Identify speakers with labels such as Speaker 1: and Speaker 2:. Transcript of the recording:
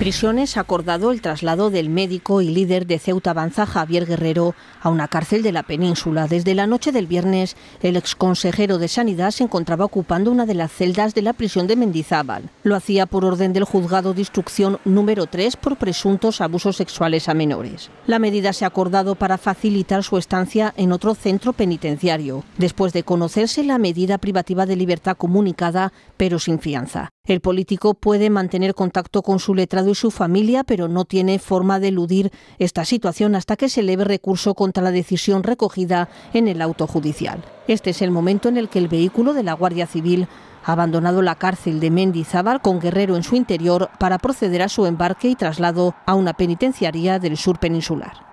Speaker 1: prisiones ha acordado el traslado del médico y líder de Ceuta Banza, Javier Guerrero, a una cárcel de la península. Desde la noche del viernes, el exconsejero de Sanidad se encontraba ocupando una de las celdas de la prisión de Mendizábal. Lo hacía por orden del juzgado de instrucción número 3 por presuntos abusos sexuales a menores. La medida se ha acordado para facilitar su estancia en otro centro penitenciario, después de conocerse la medida privativa de libertad comunicada, pero sin fianza. El político puede mantener contacto con su letrado y su familia, pero no tiene forma de eludir esta situación hasta que se eleve recurso contra la decisión recogida en el auto judicial. Este es el momento en el que el vehículo de la Guardia Civil ha abandonado la cárcel de Mendizábal con Guerrero en su interior para proceder a su embarque y traslado a una penitenciaría del sur peninsular.